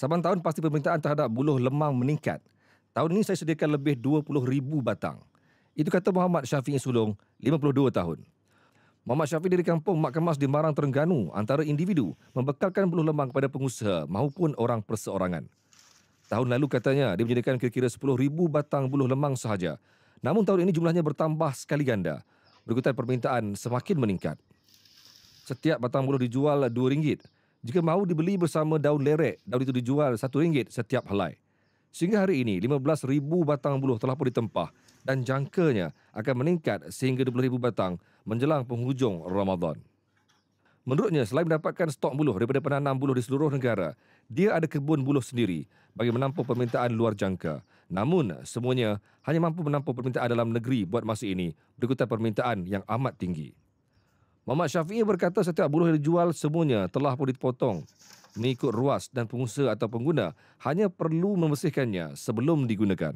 Saban tahun pasti permintaan terhadap buluh lemang meningkat. Tahun ini saya sediakan lebih 20 ribu batang. Itu kata Muhammad Syafiq Sulung, 52 tahun. Muhammad Syafiq dari kampung Mak Kemas di Marang, Terengganu antara individu membekalkan buluh lemang kepada pengusaha maupun orang perseorangan. Tahun lalu katanya dia menyediakan kira-kira 10 ribu batang buluh lemang sahaja. Namun tahun ini jumlahnya bertambah sekali ganda. Berikutan permintaan semakin meningkat. Setiap batang buluh dijual RM2. Jika mahu dibeli bersama daun lerek, daun itu dijual RM1 setiap helai. Sehingga hari ini, 15,000 batang buluh telah pun ditempah dan jangkanya akan meningkat sehingga 20,000 batang menjelang penghujung Ramadan. Menurutnya, selain mendapatkan stok buluh daripada penanam buluh di seluruh negara, dia ada kebun buluh sendiri bagi menampung permintaan luar jangka. Namun, semuanya hanya mampu menampung permintaan dalam negeri buat masa ini berikutan permintaan yang amat tinggi. Muhammad Syafi'i berkata setiap buruh yang dijual semuanya telah pun dipotong mengikut ruas dan pengusaha atau pengguna hanya perlu membersihkannya sebelum digunakan.